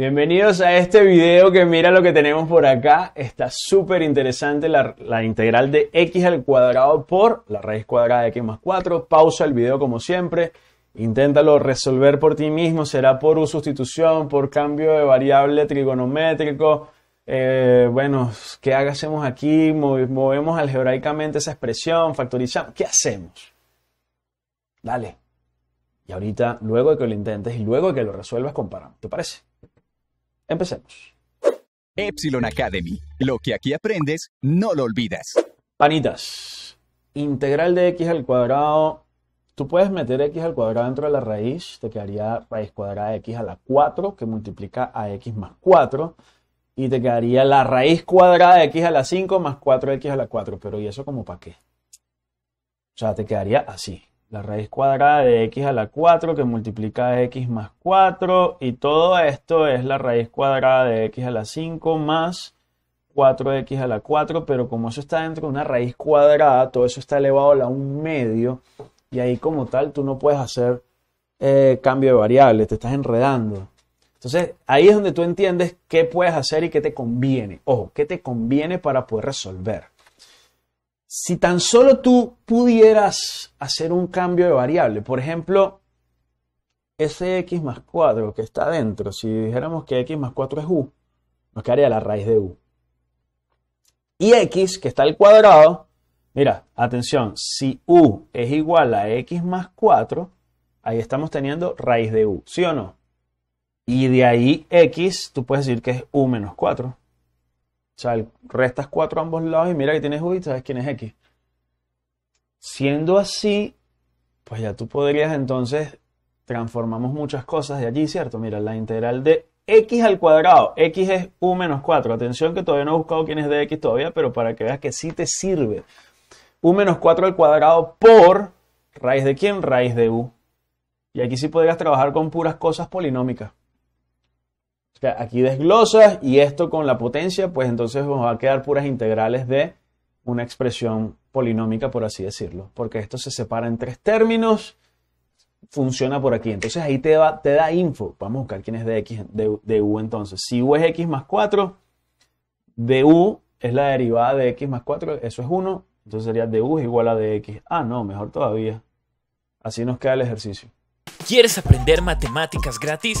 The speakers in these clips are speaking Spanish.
Bienvenidos a este video que mira lo que tenemos por acá. Está súper interesante la, integral de x al cuadrado por la raíz cuadrada de x más 4. Pausa el video como siempre. Inténtalo resolver por ti mismo. Será por sustitución, por cambio de variable trigonométrico. Eh, bueno, ¿qué hacemos aquí? Movemos algebraicamente esa expresión, factorizamos. ¿Qué hacemos? Dale. Y ahorita, luego de que lo intentes y luego de que lo resuelvas, comparamos. ¿Te parece? Empecemos. Epsilon Academy. Lo que aquí aprendes, no lo olvidas. Panitas, integral de x al cuadrado. Tú puedes meter x al cuadrado dentro de la raíz, te quedaría raíz cuadrada de x a la 4, que multiplica a x más 4, y te quedaría la raíz cuadrada de x a la 5 más 4x a la 4. Pero ¿y eso como para qué? O sea, te quedaría así la raíz cuadrada de x a la 4 que multiplica x más 4 y todo esto es la raíz cuadrada de x a la 5 más 4x a la 4, pero como eso está dentro de una raíz cuadrada, todo eso está elevado a un 1 medio y ahí como tal tú no puedes hacer eh, cambio de variable, te estás enredando. Entonces ahí es donde tú entiendes qué puedes hacer y qué te conviene. Ojo, qué te conviene para poder resolver. Si tan solo tú pudieras hacer un cambio de variable, por ejemplo, ese x más 4 que está adentro, si dijéramos que x más 4 es u, nos quedaría la raíz de u. Y x, que está al cuadrado, mira, atención, si u es igual a x más 4, ahí estamos teniendo raíz de u, ¿sí o no? Y de ahí x, tú puedes decir que es u menos 4. O sea, restas 4 a ambos lados y mira que tienes U y sabes quién es X. Siendo así, pues ya tú podrías entonces transformamos muchas cosas de allí, ¿cierto? Mira, la integral de x al cuadrado, x es u menos 4. Atención que todavía no he buscado quién es de x todavía, pero para que veas que sí te sirve. u menos 4 al cuadrado por raíz de quién? Raíz de u. Y aquí sí podrías trabajar con puras cosas polinómicas aquí desglosas y esto con la potencia, pues entonces nos va a quedar puras integrales de una expresión polinómica, por así decirlo, porque esto se separa en tres términos, funciona por aquí. Entonces ahí te, va, te da info. Vamos a buscar quién es de x, de, de u entonces. Si u es x más 4, de u es la derivada de x más 4, eso es 1, entonces sería de u es igual a de x. Ah, no, mejor todavía. Así nos queda el ejercicio. ¿Quieres aprender matemáticas gratis?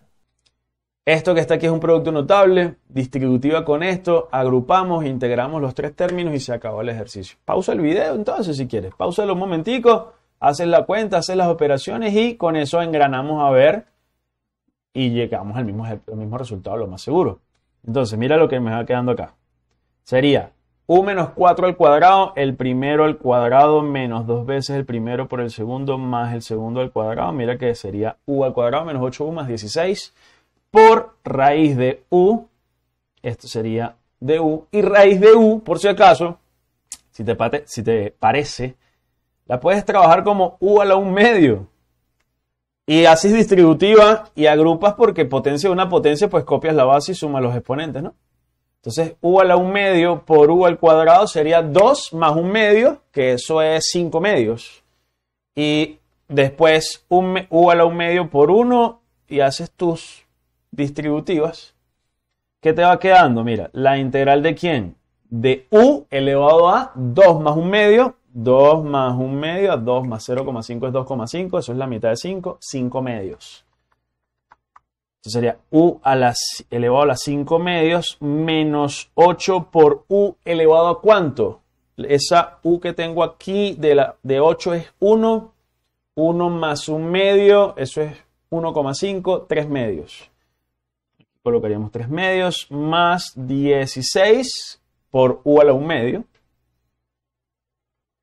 Esto que está aquí es un producto notable, distributiva con esto, agrupamos, integramos los tres términos y se acabó el ejercicio. Pausa el video entonces si quieres, pausa un momentico, haces la cuenta, haces las operaciones y con eso engranamos a ver y llegamos al mismo, mismo resultado, lo más seguro. Entonces, mira lo que me va quedando acá. Sería u menos 4 al cuadrado, el primero al cuadrado menos dos veces el primero por el segundo más el segundo al cuadrado. Mira que sería u al cuadrado menos 8u más 16 por raíz de u, esto sería de u, y raíz de u, por si acaso, si te, parece, la puedes trabajar como u a la un medio. Y haces distributiva y agrupas porque potencia una potencia, pues copias la base y sumas los exponentes, ¿no? Entonces, u a la un medio por u al cuadrado sería 2 más un medio, que eso es 5 medios. Y después u a la un medio por 1 y haces tus distributivas, ¿qué te va quedando? Mira, la integral de quién? De u elevado a 2 más un medio, 2 más un medio, 2 más 0,5 es 2,5, eso es la mitad de 5, 5 medios. eso sería u a las elevado a las 5 medios menos 8 por u elevado a cuánto? Esa u que tengo aquí de, la, de 8 es 1, 1 más un medio, eso es 1,5, 3 medios colocaríamos 3 medios más 16 por u a la 1 medio.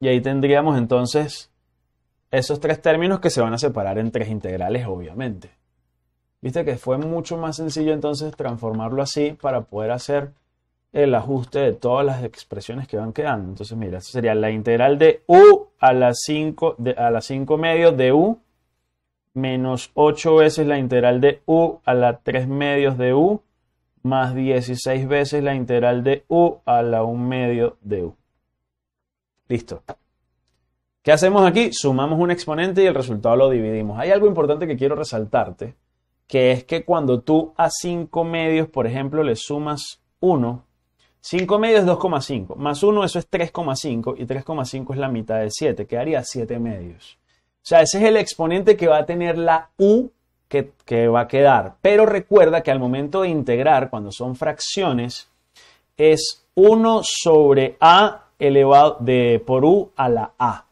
Y ahí tendríamos entonces esos tres términos que se van a separar en tres integrales, obviamente. Viste que fue mucho más sencillo entonces transformarlo así para poder hacer el ajuste de todas las expresiones que van quedando. Entonces, mira, esto sería la integral de u a la 5 a la 5 medio de u menos 8 veces la integral de u a la 3 medios de u, más 16 veces la integral de u a la 1 medio de u. Listo. ¿Qué hacemos aquí? Sumamos un exponente y el resultado lo dividimos. Hay algo importante que quiero resaltarte, que es que cuando tú a 5 medios, por ejemplo, le sumas 1, 5 medios es 2,5, más 1 eso es 3,5 y 3,5 es la mitad de 7, quedaría 7 medios. O sea, ese es el exponente que va a tener la U que, va a quedar. Pero recuerda que al momento de integrar, cuando son fracciones, es 1 sobre A elevado de, por U a la A,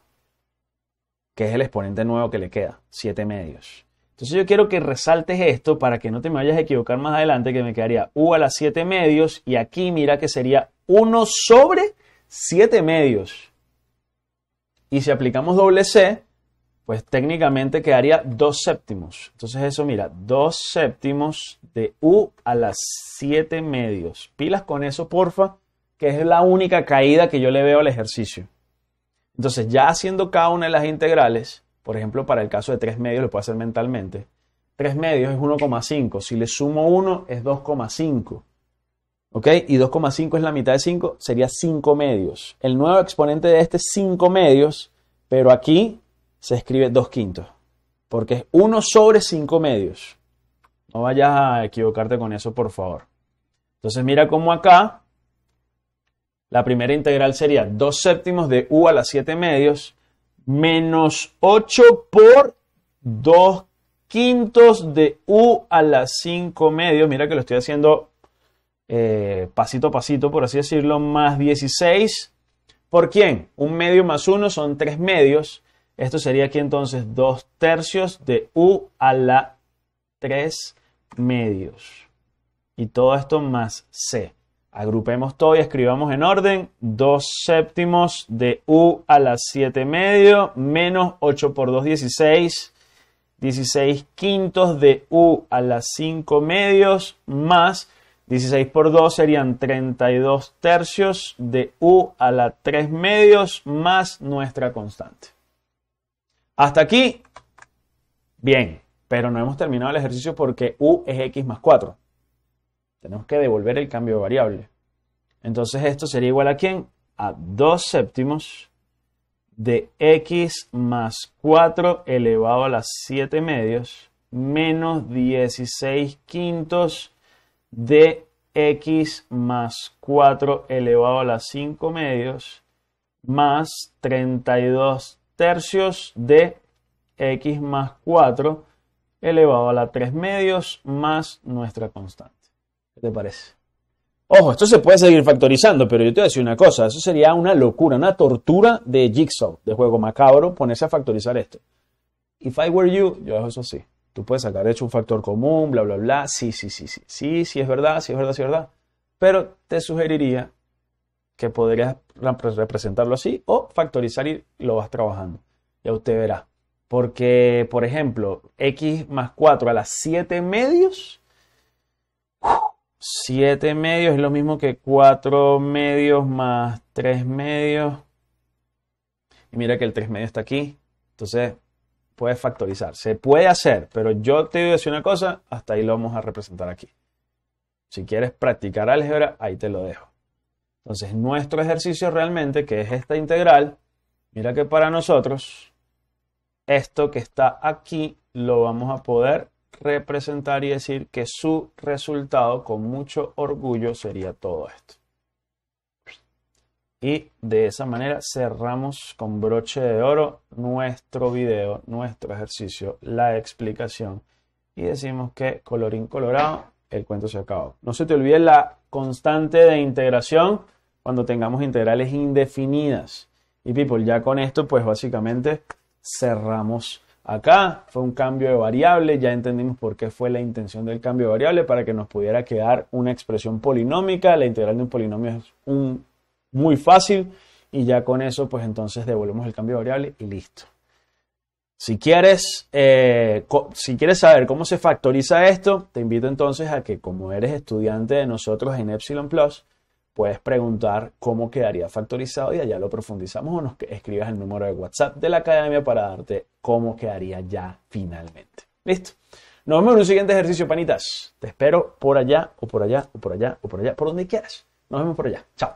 que es el exponente nuevo que le queda, 7 medios. Entonces yo quiero que resaltes esto para que no te me vayas a equivocar más adelante, que me quedaría U a la 7 medios y aquí mira que sería 1 sobre 7 medios. Y si aplicamos doble C, pues técnicamente quedaría 2 séptimos. Entonces eso, mira, 2 séptimos de U a las 7 medios. Pilas con eso, porfa, que es la única caída que yo le veo al ejercicio. Entonces ya haciendo cada una de las integrales, por ejemplo, para el caso de 3 medios, lo puedo hacer mentalmente. 3 medios es 1,5. Si le sumo 1 es 2,5. ¿Ok? Y 2,5 es la mitad de 5, sería 5 medios. El nuevo exponente de este es 5 medios, pero aquí se escribe 2 quintos, porque es 1 sobre 5 medios. No vayas a equivocarte con eso, por favor. Entonces mira cómo acá la primera integral sería 2 séptimos de u a la 7 medios menos 8 por 2 quintos de u a la 5 medios. Mira que lo estoy haciendo eh, pasito a pasito, por así decirlo, más 16. ¿Por quién? Un medio más uno son 3 medios esto sería aquí entonces 2 tercios de U a la 3 medios. Y todo esto más C. Agrupemos todo y escribamos en orden 2 séptimos de U a la 7 medio menos 8 por 2, 16. 16 quintos de U a la 5 medios más 16 por 2 serían 32 tercios de U a la 3 medios más nuestra constante. Hasta aquí, bien, pero no hemos terminado el ejercicio porque u es x más 4. Tenemos que devolver el cambio de variable. Entonces esto sería igual a quién? A 2 séptimos de x más 4 elevado a las 7 medios menos 16 quintos de x más 4 elevado a las 5 medios más 32 tercios de x más 4 elevado a la 3 medios más nuestra constante. ¿Qué te parece? Ojo, esto se puede seguir factorizando, pero yo te voy a decir una cosa, eso sería una locura, una tortura de jigsaw, de juego macabro, ponerse a factorizar esto. If I were you, yo dejo eso así. Tú puedes sacar hecho un factor común, bla, bla, bla. Sí, sí, sí, sí. Sí, sí es verdad, sí es verdad, sí es verdad. Pero te sugeriría que podrías representarlo así o factorizar y lo vas trabajando. Ya usted verá. Porque, por ejemplo, x más 4 a las 7 medios. 7 medios es lo mismo que 4 medios más 3 medios. Y mira que el 3 medio está aquí. Entonces, puedes factorizar. Se puede hacer, pero yo te voy a decir una cosa, hasta ahí lo vamos a representar aquí. Si quieres practicar álgebra, ahí te lo dejo. Entonces, nuestro ejercicio realmente, que es esta integral, mira que para nosotros, esto que está aquí lo vamos a poder representar y decir que su resultado con mucho orgullo sería todo esto. Y de esa manera cerramos con broche de oro nuestro video, nuestro ejercicio, la explicación. Y decimos que colorín colorado, el cuento se acabó. No se te olvide la constante de integración cuando tengamos integrales indefinidas. Y people, ya con esto, pues básicamente cerramos acá. Fue un cambio de variable, ya entendimos por qué fue la intención del cambio de variable, para que nos pudiera quedar una expresión polinómica. La integral de un polinomio es un, muy fácil y ya con eso, pues entonces devolvemos el cambio de variable y listo. Si quieres, eh, si quieres saber cómo se factoriza esto, te invito entonces a que como eres estudiante de nosotros en Epsilon Plus, puedes preguntar cómo quedaría factorizado y allá lo profundizamos o nos escribas el número de WhatsApp de la academia para darte cómo quedaría ya finalmente. Listo. Nos vemos en un siguiente ejercicio, panitas. Te espero por allá o por allá o por allá o por allá, por donde quieras. Nos vemos por allá. Chao.